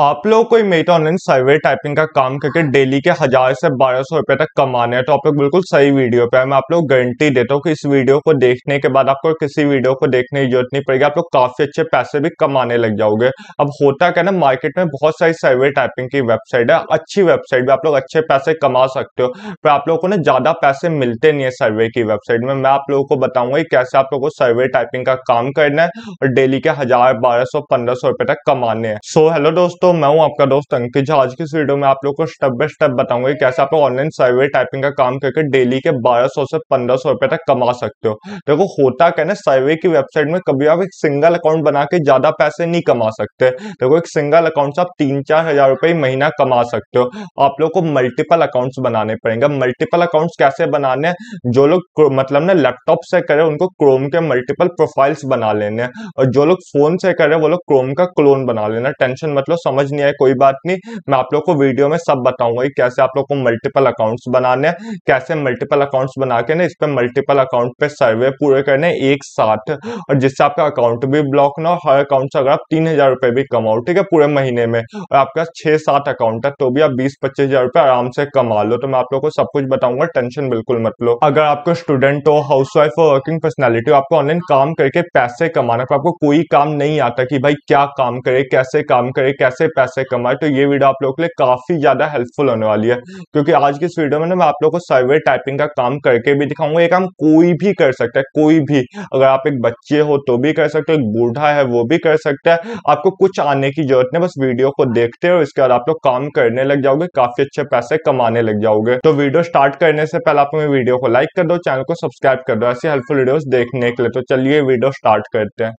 आप लोग कोई मेटा ऑनलाइन सर्वे टाइपिंग का काम करके डेली के हजार से बारह सौ रुपए तक कमाने हैं तो आप लोग बिल्कुल सही वीडियो पे मैं आप लोग गारंटी देता हूँ कि इस वीडियो को देखने के बाद आपको किसी वीडियो को देखने की जरूरत नहीं पड़ेगी आप लोग काफी अच्छे पैसे भी कमाने लग जाओगे अब होता क्या ना मार्केट में बहुत सारी सर्वे टाइपिंग की वेबसाइट है अच्छी वेबसाइट भी आप लोग अच्छे पैसे कमा सकते हो पर आप लोगों को ना ज्यादा पैसे मिलते नहीं है सर्वे की वेबसाइट में मैं आप लोगों को बताऊंगा कैसे आप लोगों को सर्वे टाइपिंग का काम करना है और डेली के हजार बारह सौ पंद्रह सौ रुपए तक कमाने हैं सो हेलो दोस्तों तो मैं हूं आपका दोस्त अंकित झा आज की इस वीडियो में आप लोगों को स्टेप बाय स्टेप बताऊंगा कैसे आप लोग ऑनलाइन सर्वे टाइपिंग का काम करके डेली के 1200 से 1500 रुपए तक कमा सकते हो देखो होता क्या ना सर्वे की वेबसाइट में कभी आप एक सिंगल अकाउंट बना के ज्यादा पैसे नहीं कमा सकते देखो एक सिंगल अकाउंट से आप तीन चार हजार रुपये महीना कमा सकते हो आप लोग को मल्टीपल अकाउंट्स बनाने पड़ेंगे मल्टीपल अकाउंट्स कैसे बनाने जो लोग मतलब ना लैपटॉप से करे उनको क्रोम के मल्टीपल प्रोफाइल्स बना लेने और जो लोग फोन से करे वो लोग क्रोम का क्लोन बना लेना टेंशन मतलब समझ नहीं आए कोई बात नहीं मैं आप लोग को वीडियो में सब बताऊंगा कि कैसे आप लोग को मल्टीपल अकाउंट्स बनाने हैं कैसे मल्टीपल अकाउंट्स बना के ना इस पर मल्टीपल अकाउंट पे सर्वे पूरे करने एक साथ और जिससे आपका अकाउंट भी ब्लॉक ना हो हर अकाउंट से अगर आप तीन हजार रुपये भी कमाओ ठीक है पूरे महीने में और आपका छह सात अकाउंट है तो भी आप बीस पच्चीस हजार रुपये आराम से कमा लो तो मैं आप लोग को सब कुछ बताऊंगा टेंशन बिल्कुल मत लो अगर आपको स्टूडेंट हो हाउस वाइफ हो वर्किंग पर्सनैलिटी हो आपको ऑनलाइन काम करके पैसे कमाना तो आपको कोई काम नहीं आता कि भाई क्या काम करे कैसे काम करे कैसे कैसे पैसे कमाए तो ये वीडियो आप लोगों के लिए काफी ज्यादा हेल्पफुल होने वाली है क्योंकि आज की इस वीडियो में ना मैं आप लोगों को सर्वे टाइपिंग का काम करके भी दिखाऊंगा ये काम कोई भी कर सकता है कोई भी अगर आप एक बच्चे हो तो भी कर सकते हो एक बूढ़ा है वो भी कर सकता है आपको कुछ आने की जरूरत नहीं बस वीडियो को देखते हो इसके बाद आप लोग काम करने लग जाओगे काफी अच्छे पैसे कमाने लग जाओगे तो वीडियो स्टार्ट करने से पहले आप वीडियो को लाइक कर दो चैनल को सब्सक्राइब कर दो ऐसी हेल्पफुल वीडियो देखने के लिए तो चलिए वीडियो स्टार्ट करते हैं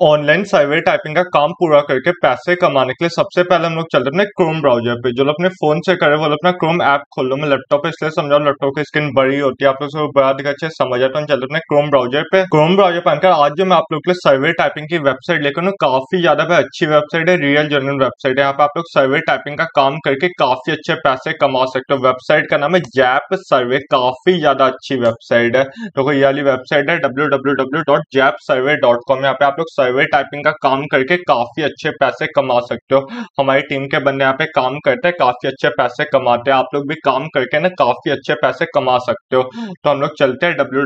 ऑनलाइन साइबर टाइपिंग का काम पूरा करके पैसे कमाने के लिए सबसे पहले हम लोग चलते अपने क्रोम ब्राउजर पे जो लोग अपने फोन से करे वो लोग अपना क्रोम ऐप खोल लो मैं लैपटॉप पे इसलिए समझाओ लैपटॉप की स्क्रीन बड़ी होती है आप लोग बड़ा दिखा अच्छे समझ आता हूँ चलते अपने क्रोम ब्राउजर पे क्रोम ब्राउजर पे आज जो मैं आप लोग के लिए सर्वे टाइपिंग की वेबसाइट लेकर काफी ज्यादा भाई अच्छी वेबसाइट है रियल जनरल वेबसाइट है यहाँ पे आप लोग सर्वे टाइपिंग का काम करके काफी अच्छे पैसे कमा सकते हो वेबसाइट का नाम है जैप सर्वे काफी ज्यादा अच्छी वेबसाइट है देखो ये वाली वेबसाइट है W W W dot Zap survey dot com यहाँ पे आप लोग सर्वे सर्वे टाइपिंग का काम करके काफी अच्छे पैसे कमा सकते हो हमारी टीम के बंदे यहाँ पे काम करते हैं काफी अच्छे पैसे कमाते हैं आप लोग भी काम करके ना काफी अच्छे पैसे कमा सकते हो तो हम लोग चलते हैं डब्ल्यू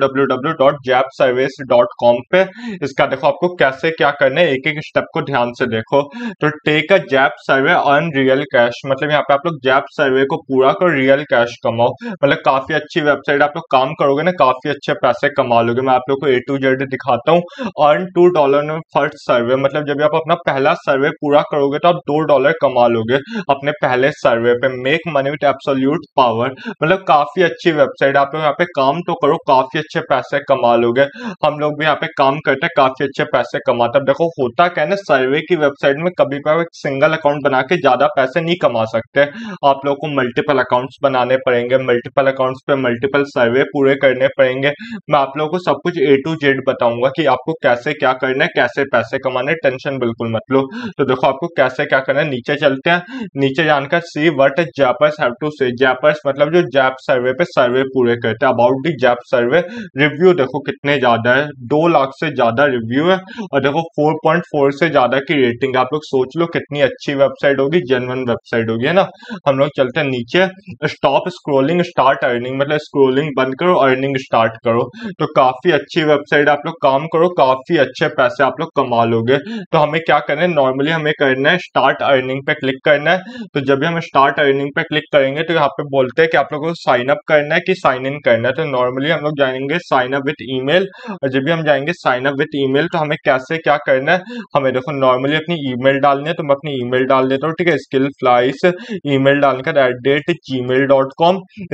पे इसका देखो आपको कैसे क्या करना है एक एक स्टेप को ध्यान से देखो तो take a Zap survey earn real cash मतलब यहाँ पे आप लोग जैप सर्वे को पूरा करो रियल कैश कमाओ मतलब काफी अच्छी वेबसाइट आप लोग काम करोगे ना काफी अच्छे पैसे कमा लोगे मैं आप लोग को ए टू जेड दिखाता हूँ अर्न टू डॉलर में फर्स्ट सर्वे मतलब जब आप अपना पहला सर्वे पूरा करोगे तो आप दो डॉलर कमा लोगे अपने पहले सर्वे पे make money with absolute power मतलब काफी अच्छी वेबसाइट आप लोग यहाँ पे काम तो करो काफी अच्छे पैसे कमा लोगे हम लोग भी यहाँ पे काम करते हैं काफी अच्छे पैसे कमाते देखो होता क्या ना सर्वे की वेबसाइट में कभी भी एक सिंगल अकाउंट बना के ज्यादा पैसे नहीं कमा सकते आप लोग को मल्टीपल अकाउंट्स बनाने पड़ेंगे मल्टीपल अकाउंट्स पे मल्टीपल सर्वे पूरे करने पड़ेंगे मैं आप लोगों को सब कुछ ए टू जेड बताऊंगा कि आपको कैसे क्या करना है कैसे कैसे पैसे कमाने टेंशन बिल्कुल मत लो तो देखो आपको कैसे क्या करना है नीचे चलते हैं नीचे जानकर see what Zappers have to say Zappers मतलब जो जैप सर्वे पे सर्वे पूरे करते हैं about the Zap survey review देखो कितने ज्यादा है दो लाख से ज्यादा रिव्यू है और देखो फोर पॉइंट फोर से ज्यादा की रेटिंग आप लोग सोच लो कितनी अच्छी वेबसाइट होगी जेनवन वेबसाइट होगी है ना हम लोग चलते हैं नीचे स्टॉप स्क्रोलिंग स्टार्ट अर्निंग मतलब स्क्रोलिंग बंद करो अर्निंग स्टार्ट करो तो काफी अच्छी वेबसाइट आप लोग काम करो काफी अच्छे पैसे आप लोग लोग कमा लोगे तो हमें क्या करना है नॉर्मली हमें करना है स्टार्ट अर्निंग पे क्लिक करना है तो जब भी हम स्टार्ट अर्निंग पे क्लिक करेंगे तो यहाँ पे बोलते हैं कि आप लोगों को साइन अप करना है कि साइन इन करना है तो नॉर्मली हम लोग जाएंगे साइन अप विथ ई और जब भी हम जाएंगे साइन अप विथ ई तो हमें कैसे क्या करना है हमें देखो नॉर्मली अपनी ई डालनी है तो मैं अपनी ई डाल देता हूँ ठीक है स्किल फ्लाइस ई मेल डालकर एट रेट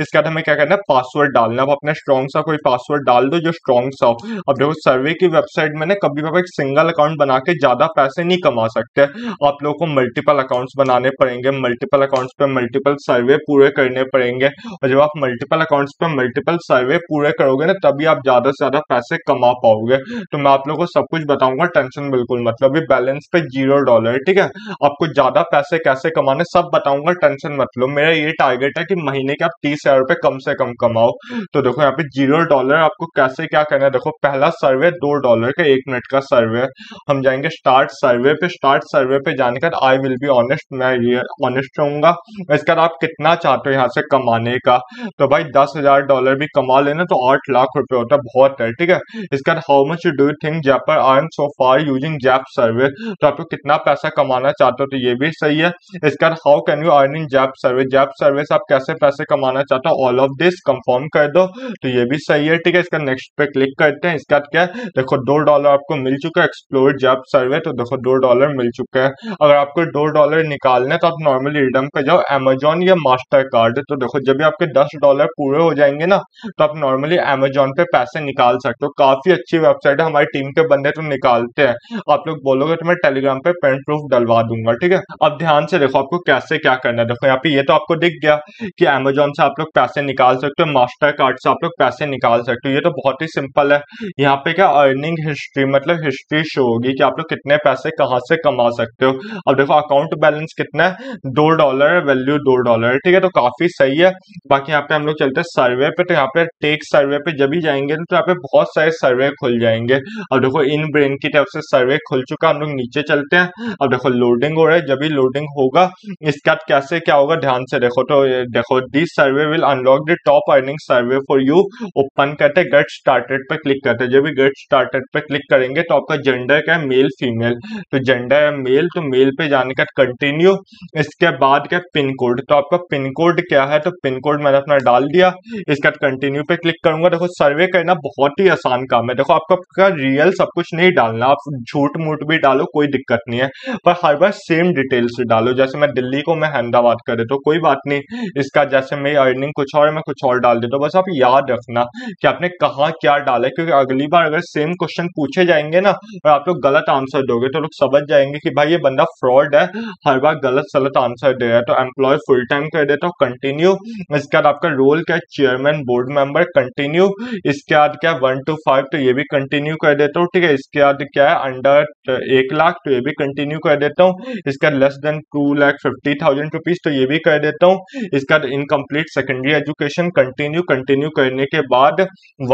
इसके बाद हमें क्या करना है पासवर्ड डालना अपना स्ट्रॉन्ग सा कोई पासवर्ड डाल दो जो स्ट्रॉन्ग सा हो अब देखो सर्वे की वेबसाइट में ना कभी कभी एक सिंगल सिंगल अकाउंट बना के ज़्यादा पैसे नहीं कमा सकते आप लोगों को मल्टीपल अकाउंट्स बनाने पड़ेंगे मल्टीपल अकाउंट्स पे मल्टीपल सर्वे पूरे करने पड़ेंगे और जब आप मल्टीपल अकाउंट्स पे मल्टीपल सर्वे पूरे करोगे ना तभी आप ज़्यादा से ज़्यादा पैसे कमा पाओगे तो मैं आप लोग को सब कुछ बताऊंगा टेंशन बिल्कुल मतलब बैलेंस पे जीरो डॉलर ठीक है आपको ज़्यादा पैसे कैसे कमाने सब बताऊंगा टेंशन मतलब मेरा ये टारगेट है कि महीने के आप तीस हज़ार रुपए कम से कम कमाओ तो देखो यहाँ पे जीरो डॉलर आपको कैसे क्या करना है देखो पहला सर्वे दो डॉलर का एक मिनट का सर्वे हम जाएंगे स्टार्ट सर्वे पे स्टार्ट सर्वे पे जाने जानकर आई विल बी ऑनेस्ट मैं ये ऑनेस्ट रहूंगा इसके बाद आप कितना चाहते हो यहाँ से कमाने का तो भाई दस हजार डॉलर भी कमा लेना तो आठ लाख रुपए होता है बहुत है ठीक है इसके बाद how much do you think I am so far using Zap survey तो आपको कितना पैसा कमाना चाहते हो तो ये भी सही है इसके बाद how can you earn in Zap survey Zap survey से आप कैसे पैसे कमाना चाहते हो ऑल ऑफ दिस कंफर्म कर दो तो ये भी सही है ठीक है इसका नेक्स्ट पे क्लिक करते हैं इसके बाद क्या देखो दो डॉलर आपको मिल चुका है एक्सप्लोर जब सर्वे तो देखो दो डॉलर मिल चुके हैं अगर आपको दो डॉलर निकालना है तो आप नॉर्मली रिडम पे जाओ अमेजोन या मास्टर कार्ड तो देखो जब भी आपके दस डॉलर पूरे हो जाएंगे ना तो आप नॉर्मली अमेजोन पे पैसे निकाल सकते हो काफी अच्छी वेबसाइट है हमारी टीम के बंदे तो निकालते हैं आप लोग बोलोगे तो मैं टेलीग्राम पे पेन प्रूफ डलवा दूंगा ठीक है अब ध्यान से देखो आपको कैसे क्या करना है देखो यहाँ पे ये तो आपको दिख गया कि अमेजोन से आप लोग पैसे निकाल सकते हो मास्टर कार्ड से आप लोग पैसे निकाल सकते हो ये तो बहुत ही सिंपल है यहाँ पे क्या अर्निंग हिस्ट्री मतलब हिस्ट्री शो होगी कि आप लोग कितने पैसे कहाँ से कमा सकते हो अब देखो अकाउंट बैलेंस कितना है दो डॉलर है वैल्यू दो डॉलर है ठीक है तो काफी सही है बाकी यहाँ पे हम लोग चलते हैं सर्वे पे तो यहाँ पे टेक सर्वे पे जब भी जाएंगे तो यहाँ पे बहुत सारे सर्वे खुल जाएंगे अब देखो इन ब्रेन की तरफ से सर्वे खुल चुका हम लोग नीचे चलते हैं अब देखो लोडिंग हो रहा है जब भी लोडिंग होगा इसके बाद कैसे क्या होगा ध्यान से देखो तो देखो this survey will unlock the top earning survey for you open करते गेट स्टार्टेड पे क्लिक करते जब भी गेट स्टार्टेड पे क्लिक करेंगे तो आपका जर्नी जेंडर क्या तो है मेल फीमेल तो जेंडर है मेल तो मेल पे जाने का कंटिन्यू इसके बाद क्या पिन कोड तो आपका पिन कोड क्या है तो पिन कोड मैंने अपना डाल दिया इसके बाद कंटिन्यू पे क्लिक करूंगा देखो सर्वे करना बहुत ही आसान काम है देखो आपका आपका रियल सब कुछ नहीं डालना आप झूठ मूठ भी डालो कोई दिक्कत नहीं है पर हर बार सेम डिटेल्स डालो जैसे मैं दिल्ली को मैं अहमदाबाद कर देता तो कोई बात नहीं इसका जैसे मेरी अर्निंग कुछ और मैं कुछ और डाल देता तो बस आप याद रखना कि आपने कहा क्या डाला क्योंकि अगली बार अगर सेम क्वेश्चन पूछे जाएंगे ना और आप लोग गलत आंसर दोगे तो लोग समझ जाएंगे कि भाई ये बंदा फ्रॉड है हर बार गलत सलत आंसर दे रहा है तो एम्प्लॉय फुल टाइम कर देता हूँ कंटिन्यू इसके बाद आपका रोल क्या है चेयरमैन बोर्ड मेंबर कंटिन्यू इसके बाद क्या है वन टू फाइव तो ये भी कंटिन्यू कर देता हूँ ठीक है इसके बाद क्या है अंडर तो एक लाख तो ये भी कंटिन्यू कर देता हूँ इसके बाद less than two lakh fifty thousand rupees तो ये भी कर देता हूँ इसका incomplete secondary education continue continue करने के बाद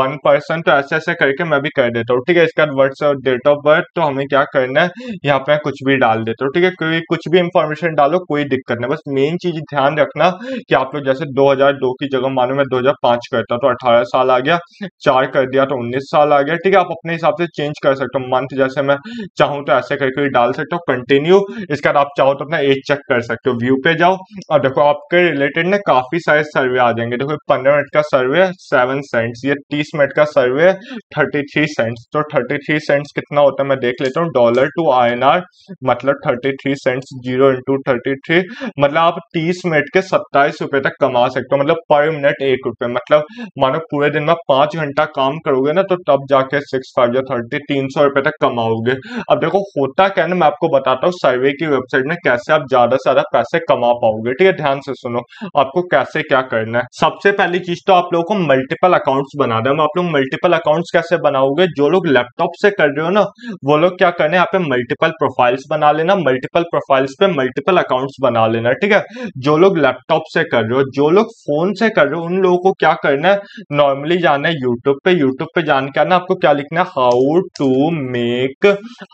वन परसेंट तो ऐसे ऐसे करके मैं भी कर देता हूँ ठीक है इसके वर्ड्स और डेट ऑफ बर्थ तो हमें क्या करना है यहाँ पे कुछ भी डाल देते हो ठीक है कोई कुछ भी इंफॉर्मेशन डालो कोई दिक्कत नहीं बस मेन चीज ध्यान रखना कि आप लोग जैसे 2002 की जगह मानो मैं 2005 करता तो 18 साल आ गया चार कर दिया तो 19 साल आ गया ठीक है आप अपने हिसाब से चेंज कर सकते हो मंथ जैसे मैं चाहूँ तो ऐसे करके डाल सकते हो कंटिन्यू इसके बाद आप चाहो तो अपना एज चेक कर सकते हो व्यू पे जाओ और देखो आपके रिलेटेड ना काफी सारे सर्वे आ जाएंगे देखो पंद्रह मिनट का सर्वे सेवन सेंट्स ये तीस मिनट का सर्वे थर्टी थ्री सेंट्स तो थर्टी थ्री सेंट्स कितना होता है मैं देख लेता हूँ डॉलर टू आईएनआर मतलब thirty three cent zero into thirty three मतलब आप तीस मिनट के सत्ताईस रुपए तक कमा सकते हो मतलब पर मिनट एक रुपए मतलब मानो पूरे दिन में पांच घंटा काम करोगे ना तो तब जाके सिक्स फाइव या थर्टी तीन सौ रुपए तक कमाओगे अब देखो होता क्या ना मैं आपको बताता हूँ सर्वे की वेबसाइट में कैसे आप ज्यादा से ज्यादा पैसे कमा पाओगे ठीक है ध्यान से सुनो आपको कैसे क्या करना है सबसे पहली चीज तो आप लोगों को मल्टीपल अकाउंट्स बना देना आप लोग मल्टीपल अकाउंट्स कैसे बनाओगे जो लोग लैपटॉप से कर रहे हो ना वो लोग क्या करना है यहाँ पे मल्टीपल प्रोफाइल्स बना लेना मल्टीपल प्रोफाइल्स पे मल्टीपल अकाउंट्स बना लेना ठीक है जो लोग लैपटॉप से कर रहे हो जो लोग फोन से कर रहे हो उन लोगों को क्या करना है नॉर्मली जाना है यूट्यूब पे यूट्यूब पे जान के आना आपको क्या लिखना है how to make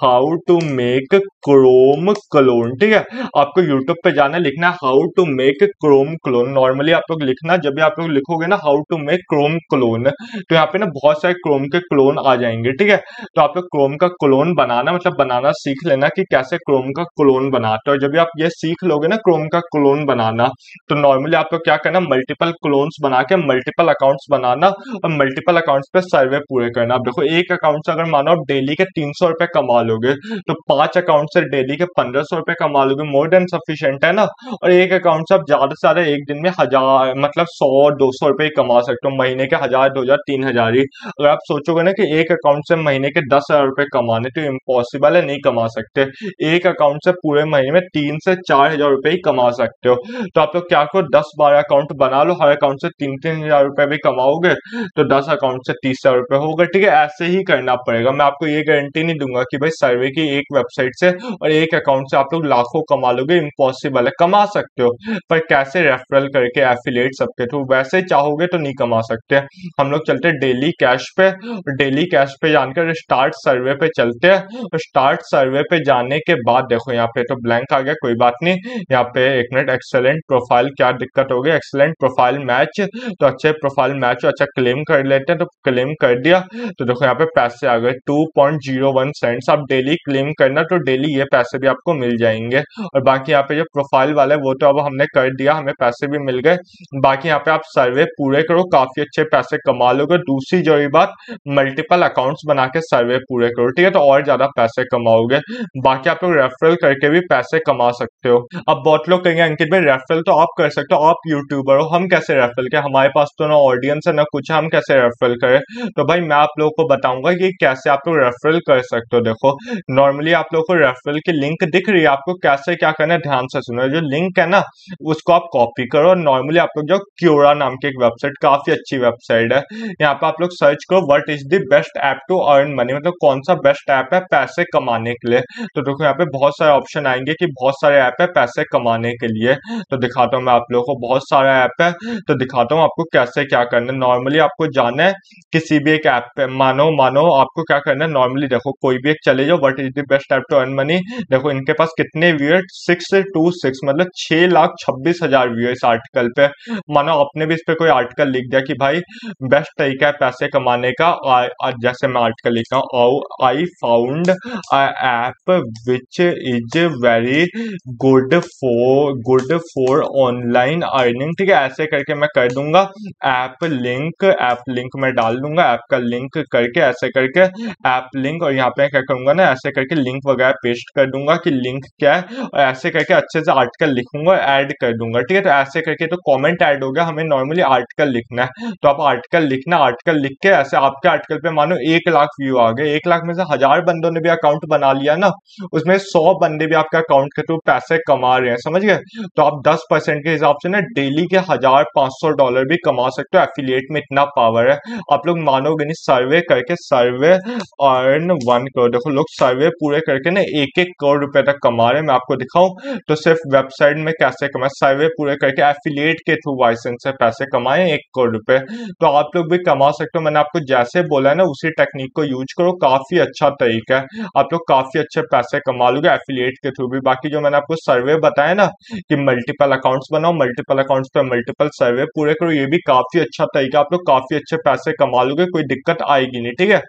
how to make Chrome clone ठीक है आपको यूट्यूब पे जाना है लिखना है how to make Chrome clone normally आप लोग लिखना जब भी आप लोग लिखोगे ना how to make Chrome clone तो यहाँ पे ना बहुत सारे क्रोम के क्लोन आ जाएंगे ठीक है तो आप लोग क्रोम का क्लोन बनाना मतलब बनाना सीख लेना कि कैसे क्रोम का क्लोन बनाते हो जब आप ये सीख लोगे ना क्रोम का क्लोन बनाना तो नॉर्मली आपको क्या करना मल्टीपल क्लोन्स बना के मल्टीपल अकाउंट्स बनाना और मल्टीपल अकाउंट्स पे सर्वे पूरे करना आप देखो एक अकाउंट से अगर मानो आप डेली के तीन सौ रुपए कमा लोगे तो पांच अकाउंट से डेली के पंद्रह सौ रुपए कमा लोगे मोर देन सफिशियंट है ना और एक अकाउंट से आप ज्यादा से ज्यादा एक दिन में हजार मतलब सौ दो सौ ही कमा सकते हो महीने के हजार दो हजार तीन हजार ही अगर आप सोचोगे ना कि एक अकाउंट से महीने के दस हजार रुपए कमा कमाने तो इम्पॉसिबल है नहीं कमा सकते एक अकाउंट से पूरे महीने में तीन से चार हजार रुपये ही कमा सकते हो तो आप लोग क्या करो दस बारह अकाउंट बना लो हर अकाउंट से तीन तीन हजार रुपये भी कमाओगे तो दस अकाउंट से तीस हजार रुपये हो ठीक है ऐसे ही करना पड़ेगा मैं आपको ये गारंटी नहीं दूंगा कि भाई सर्वे की एक वेबसाइट से और एक अकाउंट से आप लोग लाखों कमा लोगे इम्पॉसिबल है कमा सकते हो पर कैसे रेफरल करके एफिलेट सबके थ्रू वैसे चाहोगे तो नहीं कमा सकते हम लोग चलते डेली कैश पे डेली कैश पे जानकर स्टार्ट सर्वे पे चलते हैं तो स्टार्ट सर्वे पे जाने के बाद देखो यहाँ पे तो ब्लैंक आ गया कोई बात नहीं यहाँ पे एक मिनट एक्सेलेंट प्रोफाइल क्या दिक्कत हो गई एक्सेलेंट प्रोफाइल मैच तो अच्छे प्रोफाइल मैच अच्छा क्लेम कर लेते हैं तो क्लेम कर दिया तो देखो यहाँ पे पैसे आ गए टू पॉइंट जीरो वन आप डेली क्लेम करना तो डेली ये पैसे भी आपको मिल जाएंगे और बाकी यहाँ पे जो प्रोफाइल वाला है वो तो अब हमने कर दिया हमें पैसे भी मिल गए बाकी यहाँ पे आप सर्वे पूरे करो काफी अच्छे पैसे कमा लोगे दूसरी जो बात मल्टीपल अकाउंट्स बना के सर्वे पूरे करो ठीक है करोगे तो और ज्यादा पैसे कमाओगे बाकी आप लोग रेफरल करके भी पैसे कमा सकते हो अब बहुत लोग कहेंगे अंकित भाई रेफरल तो आप कर सकते हो आप यूट्यूबर हो हम कैसे रेफरल करें हमारे पास तो ना ऑडियंस है ना कुछ है हम कैसे रेफरल करें तो भाई मैं आप लोगों को बताऊंगा कि कैसे आप लोग रेफरल कर सकते हो देखो नॉर्मली आप लोग को रेफरल की लिंक दिख रही है आपको कैसे क्या करना है ध्यान से सुनो जो लिंक है ना उसको आप कॉपी करो और नॉर्मली आप लोग जो क्योरा नाम की एक वेबसाइट काफी अच्छी वेबसाइट है यहाँ पे आप लोग सर्च करो what is the best app to earn money मतलब कौन सा बेस्ट ऐप है पैसे कमाने के लिए तो देखो यहाँ पे बहुत सारे ऑप्शन आएंगे कि बहुत सारे ऐप है पैसे कमाने के लिए तो दिखाता हूँ मैं आप लोगों को बहुत सारा ऐप है तो दिखाता हूँ आपको कैसे क्या करना है नॉर्मली आपको जाना है किसी भी एक ऐप पे मानो मानो आपको क्या करना है नॉर्मली देखो कोई भी एक चले जाओ what is the best app to earn money देखो इनके पास कितने व्यूअर सिक्स टू सिक्स मतलब छह लाख छब्बीस हजार व्यू इस आर्टिकल पे मानो आपने भी इस पर कोई आर्टिकल लिख दिया कि भाई बेस्ट तरीका है पैसे कमाने का आ, आ, जैसे मैं आर्टिकल लिख रहा हूँ आई I found a app which is very good for good for online earning ठीक है ऐसे करके मैं कर दूंगा app link app link मैं डाल दूंगा app का link करके ऐसे करके app link और यहाँ पे क्या करूंगा ना ऐसे करके link वगैरह paste कर दूंगा कि link क्या है और ऐसे करके अच्छे से आर्टिकल लिखूंगा ऐड कर दूंगा ठीक है तो ऐसे करके तो कमेंट ऐड हो गया हमें नॉर्मली आर्टिकल लिखना है तो आप आर्टिकल लिखना आर्टिकल लिख के ऐसे आपके आर्टिकल पे मानो एक लाख व्यू आ गए एक लाख में से आपने हजार बंदों ने भी अकाउंट बना लिया ना उसमें सौ बंदे भी आपके अकाउंट के थ्रू पैसे कमा रहे हैं समझ गए तो आप दस परसेंट के हिसाब से ना डेली के हजार पांच सौ डॉलर भी कमा सकते हो एफिलियट में इतना पावर है आप लोग मानोगे नहीं सर्वे करके सर्वे अर्न वन करोड़ देखो लोग सर्वे पूरे करके ना एक एक करोड़ रुपए तक कमा रहे हैं मैं आपको दिखाऊं तो सिर्फ वेबसाइट में कैसे कमाए सर्वे पूरे करके एफिलियट के थ्रू वाइसेंस से पैसे कमाए एक करोड़ रुपए तो आप लोग भी कमा सकते हो मैंने आपको जैसे बोला है ना उसी टेक्निक को यूज करो काफी अच्छा अच्छा तरीका है आप लोग काफी अच्छे पैसे कमा लोगे एफिलियट के थ्रू भी बाकी जो मैंने आपको सर्वे बताया ना कि मल्टीपल अकाउंट्स बनाओ मल्टीपल अकाउंट्स पर मल्टीपल सर्वे पूरे करो ये भी काफी अच्छा तरीका आप लोग काफी अच्छे पैसे कमा लोगे कोई दिक्कत आएगी नहीं ठीक है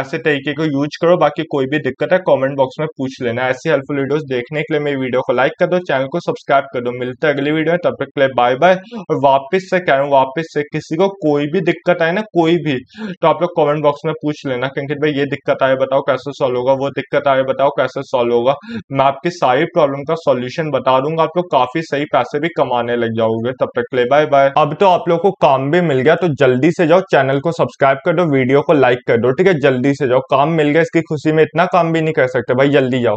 ऐसे तरीके को यूज करो बाकी कोई भी दिक्कत है कॉमेंट बॉक्स में पूछ लेना ऐसी हेल्पफुल वीडियोज देखने के लिए मेरी वीडियो को लाइक कर दो चैनल को सब्सक्राइब कर दो मिलते हैं अगली वीडियो में तब तक के लिए बाय बाय और वापिस से कह रहा हूँ वापिस से किसी को कोई भी दिक्कत आए ना कोई भी तो आप लोग कॉमेंट बॉक्स में पूछ लेना क्योंकि भाई ये दिक्कत आए बताओ कैसे सॉल्व होगा वो दिक्कत आए बताओ कैसे सॉल्व होगा मैं आपके सारी प्रॉब्लम का सॉल्यूशन बता दूंगा आप लोग काफी सही पैसे भी कमाने लग जाओगे तब तक ले बाय बाय अब तो आप लोग को काम भी मिल गया तो जल्दी से जाओ चैनल को सब्सक्राइब कर दो वीडियो को लाइक कर दो ठीक है जल्दी से जाओ काम मिल गया इसकी खुशी में इतना काम भी नहीं कर सकते भाई जल्दी जाओ